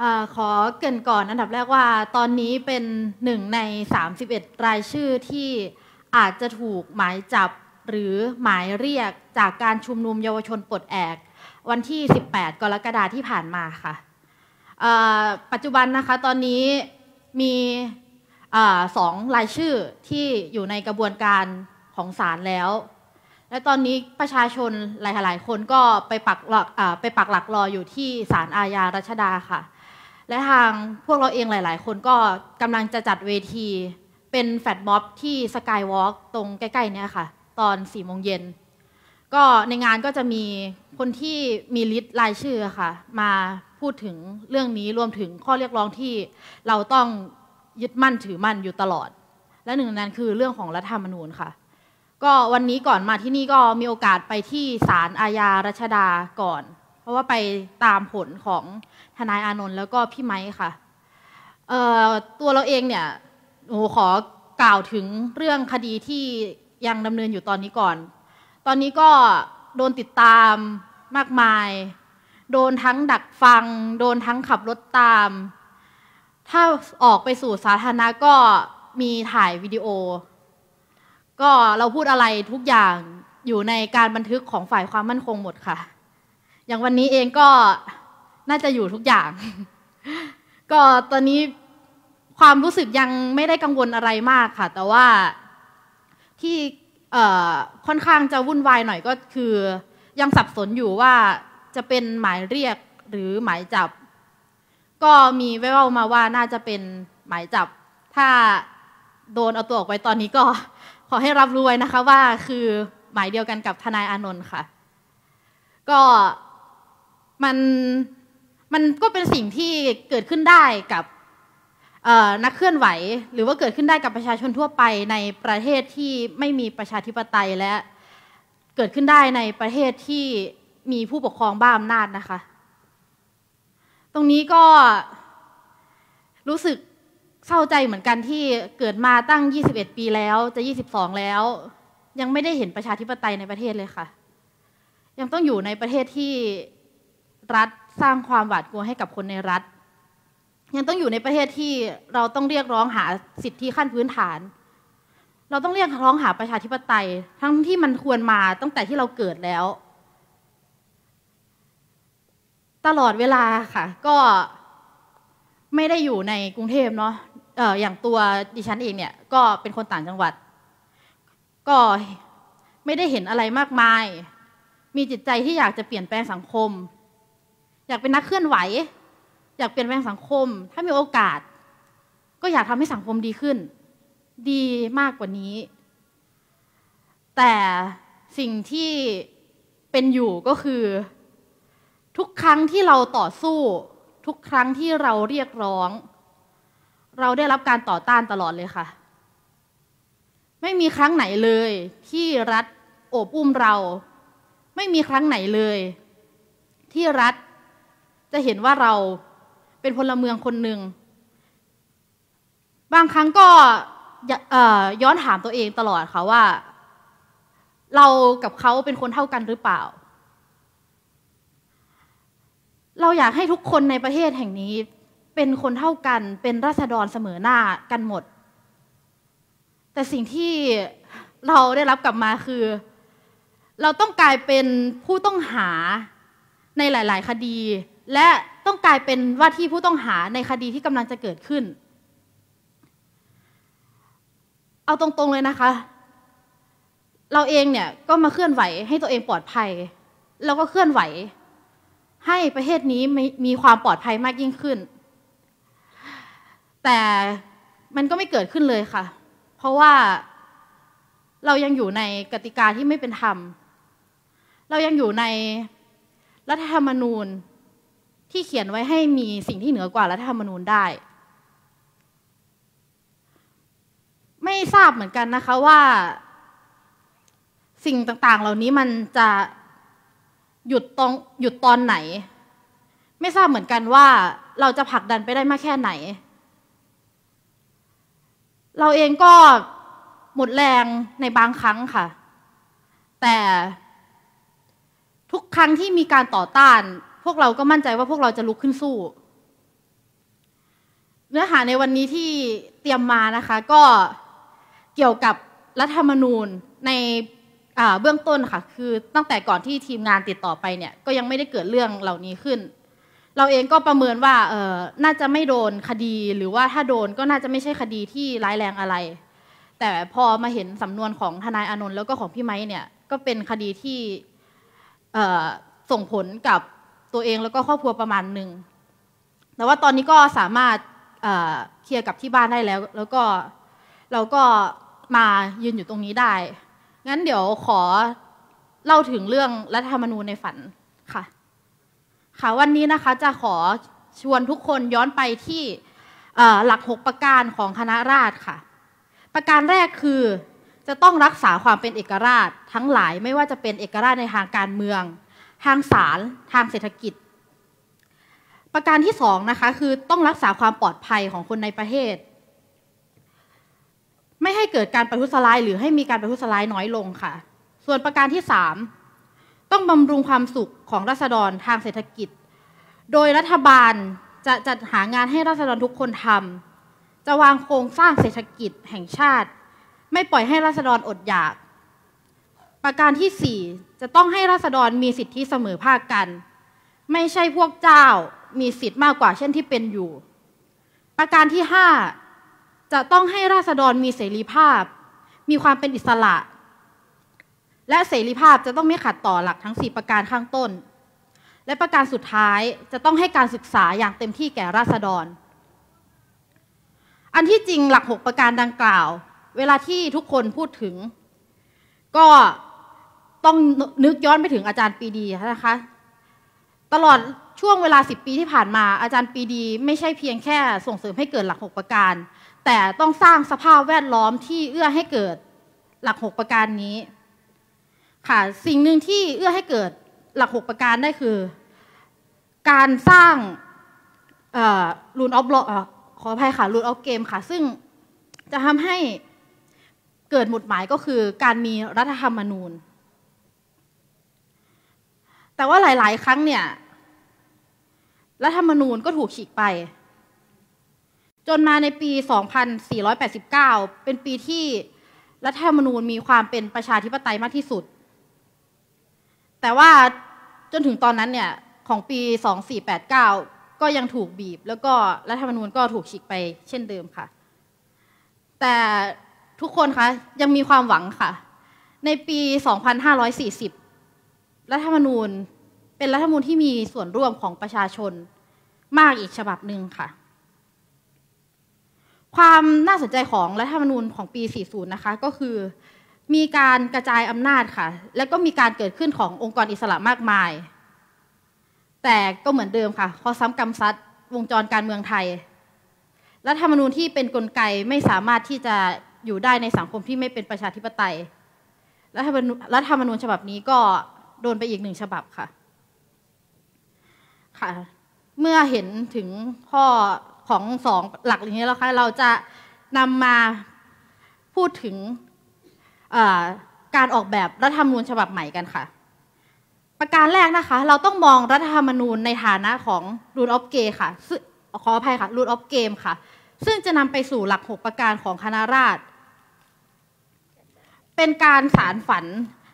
อขอเกินก่อนอันดับแรกว่าตอนนี้เป็นหนึ่งใน 31 รายชื่อที่อาจจะถูกหมายจับหรือหมายเรียกจากการชุมนุมเยาวชนปลดแอก วันที่ 18 กรกฎาที่ผ่านมาค่ะปัจจุบันนะคะตอนนี้มีสองรายชื่อที่อยู่ในกระบวนการของศาลแล้ว และตอนนี้ประชาชนหลายๆคนก็ไปปักหลักไปปักหลักรออยู่ที่ศาลอาญารัชดาค่ะและทางพวกเราเองหลาย ๆ คนก็กำลังจะจัดเวที เป็นแฟดม็อบที่สกายวอล์กตรงใกล้ ๆ เนี่ยค่ะ ตอน4ี่โมงเย็น ก็ในงานก็จะมีคนที่มีลิสต์รายชื่อค่ะ มาพูดถึงเรื่องนี้ รวมถึงข้อเรียกร้องที่เราต้องยึดมั่นถือมั่นอยู่ตลอด และหนึ่งนั้นคือเรื่องของรัฐธรรมนูญค่ะ ก็วันนี้ก่อนมาที่นี่ก็มีโอกาสไปที่ศาลอาญารัชดาก่อนราะว่าไปตามผลของทนายอานนท์แล้วก็พี่ไม้ค่ะตัวเราเองเนี่ยหนูขอกล่าวถึงเรื่องคดีที่ยังดำเนินอยู่ตอนนี้ก่อน ตอนนี้ก็โดนติดตามมากมาย โดนทั้งดักฟัง โดนทั้งขับรถตาม ถ้าออกไปสู่สาธารณะก็มีถ่ายวิดีโอ ก็เราพูดอะไรทุกอย่างอยู่ในการบันทึกของฝ่ายความมั่นคงหมดค่ะอย่างวันนี้เองก็น่าจะอยู่ทุกอย่าง ก็ตอนนี้ความรู้สึกยังไม่ได้กังวลอะไรมากค่ะ แต่ว่าที่ค่อนข้างจะวุ่นวายหน่อยก็คือ ยังสับสนอยู่ว่าจะเป็นหมายเรียกหรือหมายจับ ก็มีแววมาว่าน่าจะเป็นหมายจับ ถ้าโดนเอาตัวออกไปตอนนี้ก็ขอให้รับรู้ไว้นะคะ ว่าคือหมายเดียวกันกับทนายอานนท์ค่ะ ก็มันมันก็เป็นสิ่งที่เกิดขึ้นได้กับนักเคลื่อนไหว หรือว่าเกิดขึ้นได้กับประชาชนทั่วไปในประเทศที่ไม่มีประชาธิปไตยและ เกิดขึ้นได้ในประเทศที่มีผู้ปกครองบ้าอำนาจนะคะ ตรงนี้ก็รู้สึกเศร้าใจเหมือนกันที่เกิดมาตั้ง 21 ปีแล้ว จะ 22 แล้ว ยังไม่ได้เห็นประชาธิปไตยในประเทศเลยค่ะ ยังต้องอยู่ในประเทศที่รัฐสร้างความหวาดกลัวให้กับคนในรัฐ ยังต้องอยู่ในประเทศที่เราต้องเรียกร้องหาสิทธิขั้นพื้นฐาน เราต้องเรียกร้องหาประชาธิปไตย ทั้งที่มันควรมาตั้งแต่ที่เราเกิดแล้ว ตลอดเวลาค่ะ ก็ไม่ได้อยู่ในกรุงเทพเนาะเอออย่างตัวดิฉันเองเนี่ยก็เป็นคนต่างจังหวัด ก็ไม่ได้เห็นอะไรมากมาย มีจิตใจที่อยากจะเปลี่ยนแปลงสังคมอยากเป็นนักเคลื่อนไหว อยากเปลี่ยนแปลงสังคม ถ้ามีโอกาส ก็อยากทำให้สังคมดีขึ้น ดีมากกว่านี้ แต่สิ่งที่เป็นอยู่ก็คือ ทุกครั้งที่เราต่อสู้ ทุกครั้งที่เราเรียกร้อง เราได้รับการต่อต้านตลอดเลยค่ะ ไม่มีครั้งไหนเลย ที่รัฐโอบอุ้มเรา ไม่มีครั้งไหนเลย ที่รัฐจะเห็นว่าเราเป็นพลเมืองคนหนึ่ง บางครั้งก็ย้อนถามตัวเองตลอดค่ะว่า เรากับเขาเป็นคนเท่ากันหรือเปล่า เราอยากให้ทุกคนในประเทศแห่งนี้ เป็นคนเท่ากัน เป็นราษฎรเสมอหน้ากันหมด แต่สิ่งที่เราได้รับกลับมาคือ เราต้องกลายเป็นผู้ต้องหาในหลาย ๆคดีและต้องกลายเป็นว่าที่ผู้ต้องหาในคดีที่กำลังจะเกิดขึ้น เอาตรงๆเลยนะคะ เราเองเนี่ยก็มาเคลื่อนไหวให้ตัวเองปลอดภัย แล้วก็เคลื่อนไหว ให้ประเทศนี้มีความปลอดภัยมากยิ่งขึ้น แต่มันก็ไม่เกิดขึ้นเลยค่ะ เพราะว่าเรายังอยู่ในกติกาที่ไม่เป็นธรรม เรายังอยู่ในรัฐธรรมนูญที่เขียนไว้ให้มีสิ่งที่เหนือกว่ารัฐธรรมนูญได้ ไม่ทราบเหมือนกันนะคะว่าสิ่งต่าง ๆ เหล่านี้มันจะหยุดตรงหยุดตอนไหน ไม่ทราบเหมือนกันว่า เราจะผลักดันไปได้มากแค่ไหน เราเองก็หมดแรงในบางครั้งค่ะ แต่ทุกครั้งที่มีการต่อต้านวกเราก็มั่นใจว่าพวกเราจะลุกขึ้นสู้ เนื้อหาในวันนี้ที่เตรียมมานะคะ ก็เกี่ยวกับรัฐธรรมนูญในเบื้องต้นค่ะ คือตั้งแต่ก่อนที่ทีมงานติดต่อไปเนี่ย ก็ยังไม่ได้เกิดเรื่องเหล่านี้ขึ้น เราเองก็ประเมินว่าเออน่าจะไม่โดนคดีหรือว่าถ้าโดนก็น่าจะไม่ใช่คดีที่ร้ายแรงอะไร แต่พอมาเห็นสำนวนของทนายอนนท์แล้วก็ของพี่ไม้เนี่ย ก็เป็นคดีที่ส่งผลกับตัวเองแล้วก็ครอบครัวประมาณหนึ่ง แต่ว่าตอนนี้ก็สามารถเคลียร์กับที่บ้านได้แล้ว แล้วก็เราก็มายืนอยู่ตรงนี้ได้ งั้นเดี๋ยวขอเล่าถึงเรื่องรัฐธรรมนูญในฝันค่ะ ค่ะวันนี้นะคะ จะขอชวนทุกคนย้อนไปที่หลักหกประการของคณะราษฎรค่ะ ประการแรกคือจะต้องรักษาความเป็นเอกราชทั้งหลายไม่ว่าจะเป็นเอกราชในทางการเมืองทางสารทางเศรษฐกิจ ประการที่สองนะคะ คือต้องรักษาความปลอดภัยของคนในประเทศไม่ให้เกิดการประทุษร้ายหรือให้มีการประทุษร้ายน้อยลงค่ะ ส่วนประการที่สามต้องบำรุงความสุขของรัษฎรทางเศรษฐกิจ โดยรัฐบาลจะจัดหางานให้รัษฎรทุกคนทำจะวางโครงสร้างเศรษฐกิจแห่งชาติ ไม่ปล่อยให้รัษฎรอดอยากประการที่4จะต้องให้ราษฎรมีสิทธิเสมอภาคกัน ไม่ใช่พวกเจ้ามีสิทธิ์มากกว่าเช่นที่เป็นอยู่ ประการที่5จะต้องให้ราษฎรมีเสรีภาพ มีความเป็นอิสระ และเสรีภาพจะต้องไม่ขัดต่อหลักทั้ง 4ประการข้างต้น และประการสุดท้ายจะต้องให้การศึกษาอย่างเต็มที่แก่ราษฎร อันที่จริงหลัก6ประการดังกล่าว เวลาที่ทุกคนพูดถึง ก็ต้องนึกย้อนไปถึงอาจารย์ปีดีนะคะตลอดช่วงเวลา 10 ปีที่ผ่านมา อาจารย์ปีดีไม่ใช่เพียงแค่ส่งเสริมให้เกิดหลัก 6 ประการ แต่ต้องสร้างสภาพแวดล้อมที่เอื้อให้เกิดหลัก 6 ประการนี้ค่ะสิ่งหนึ่งที่เอื้อให้เกิดหลัก 6 ประการได้คือ การสร้างรูนออฟลอขออภัยค่ะรูนออฟเกมค่ะ ซึ่งจะทำให้เกิดหมดหมายก็คือ การมีรัฐธรรมนูญแต่ว่าหลาย ๆ ครั้งเนี่ยรัฐธรรมนูญก็ถูกฉีกไป จนมาในปี 2489 เป็นปีที่รัฐธรรมนูญมีความเป็นประชาธิปไตยมากที่สุด แต่ว่าจนถึงตอนนั้นเนี่ยของปี 2489 ก็ยังถูกบีบ แล้วก็รัฐธรรมนูญก็ถูกฉีกไป เช่นเดิมค่ะ แต่ทุกคนคะยังมีความหวังค่ะ ในปี 2540รัฐธรรมนูญเป็นรัฐธรรมนูญที่มีส่วนร่วมของประชาชนมากอีกฉบับหนึ่งค่ะ ความน่าสนใจของรัฐธรรมนูญของปี 40 นะคะ ก็คือ มีการกระจายอำนาจค่ะ และก็มีการเกิดขึ้นขององค์กรอิสระมากมาย แต่ก็เหมือนเดิมค่ะข้อซ้ากมซัดวงจรการเมืองไทย รัฐธรรมนูญที่เป็นนกลไกไม่สามารถที่จะอยู่ได้ในสังคมที่ไม่เป็นประชาธิปไตยรัฐธรรมนูญฉบับนี้ก็โดนไปอีกหนึ่งฉบับค่ะค่ะ เมื่อเห็นถึงข้อของสองหลักอย่างนี้แล้วค่ะเราจะนำมาพูดถึงการออกแบบรัฐธรรมนูญฉบับใหม่กันค่ะ ประการแรกนะคะ เราต้องมองรัฐธรรมนูญในฐานะของรูดออฟเก m ค่ะขออภัยค่ะรูดออฟเกมค่ะ ซึ่งจะนำไปสู่หลัก 6 ประการของคณะราษฎรเป็นการสารฝัน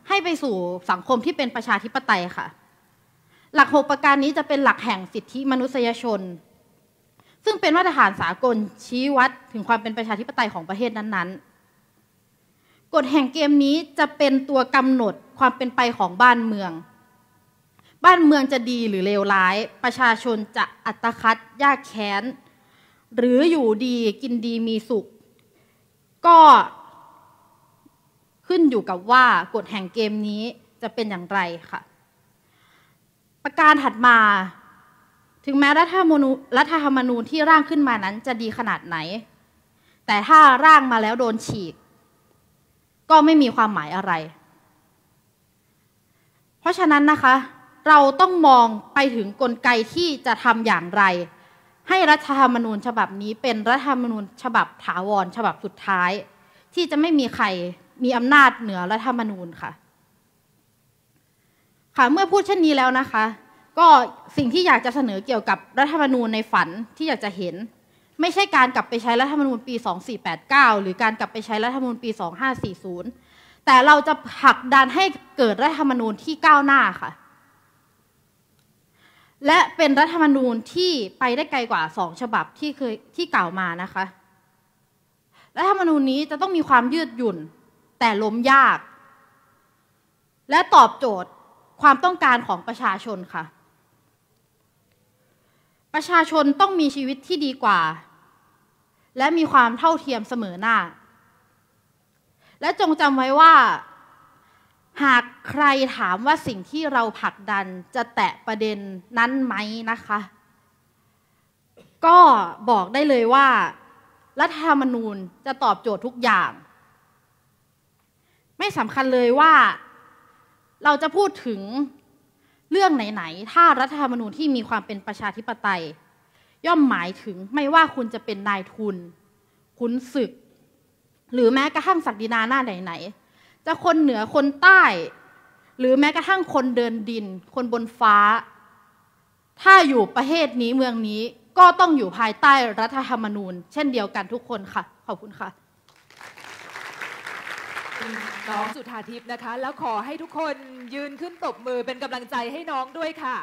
ให้ไปสู่สังคมที่เป็นประชาธิปไตยค่ะ หลักหกประการนี้จะเป็นหลักแห่งสิทธิมนุษยชน ซึ่งเป็นมาตรฐานสากลชี้วัดถึงความเป็นประชาธิปไตยของประเทศนั้นๆ กฎแห่งเกมนี้จะเป็นตัวกำหนดความเป็นไปของบ้านเมือง บ้านเมืองจะดีหรือเลวร้าย ประชาชนจะอัตคัดยากแค้น หรืออยู่ดีกินดีมีสุข ก็ขึ้นอยู่กับว่ากฎแห่งเกมนี้จะเป็นอย่างไรค่ะ ประการถัดมา ถึงแม้รัฐธรรมนูญนที่ร่างขึ้นมานั้นจะดีขนาดไหน แต่ถ้าร่างมาแล้วโดนฉีก ก็ไม่มีความหมายอะไร เพราะฉะนั้นนะคะ เราต้องมองไปถึงกลไกที่จะทำอย่างไร ให้รัฐธรรมนูญฉบับนี้เป็นรัฐธรรมนูญฉบับถาวร ฉบับสุดท้าย ที่จะไม่มีใครมีอำนาจเหนือรัฐธรรมนูญค่ะค่ะ เมื่อพูดเช่นนี้แล้วนะคะ ก็สิ่งที่อยากจะเสนอเกี่ยวกับรัฐธรรมนูญในฝันที่อยากจะเห็น ไม่ใช่การกลับไปใช้รัฐธรรมนูญปี2489หรือการกลับไปใช้รัฐธรรมนูญปี2540แต่เราจะผลักดันให้เกิดรัฐธรรมนูญที่ก้าวหน้าค่ะ และเป็นรัฐธรรมนูญที่ไปได้ไกลกว่า2ฉบับที่เคยที่กล่าวมานะคะ รัฐธรรมนูญนี้จะต้องมีความยืดหยุ่นแต่ล้มยาก และตอบโจทย์ความต้องการของประชาชนค่ะ ประชาชนต้องมีชีวิตที่ดีกว่า และมีความเท่าเทียมเสมอหน้า และจงจำไว้ว่า หากใครถามว่าสิ่งที่เราผลักดันจะแตะประเด็นนั้นไหมนะคะ ก็บอกได้เลยว่า รัฐธรรมนูญจะตอบโจทย์ทุกอย่างไม่สำคัญเลยว่าเราจะพูดถึงเรื่องไหนๆ ถ้ารัฐธรรมนูญที่มีความเป็นประชาธิปไตย ย่อมหมายถึงไม่ว่าคุณจะเป็นนายทุนคุณศึก หรือแม้กระทั่งศักดินาหน้าไหนๆ จะคนเหนือคนใต้ หรือแม้กระทั่งคนเดินดิน คนบนฟ้า ถ้าอยู่ประเทศนี้เมืองนี้ ก็ต้องอยู่ภายใต้รัฐธรรมนูญ เช่นเดียวกันทุกคนค่ะขอบคุณค่ะน้องสุธาทิพย์นะคะ แล้วขอให้ทุกคนยืนขึ้นตบมือเป็นกำลังใจให้น้องด้วยค่ะ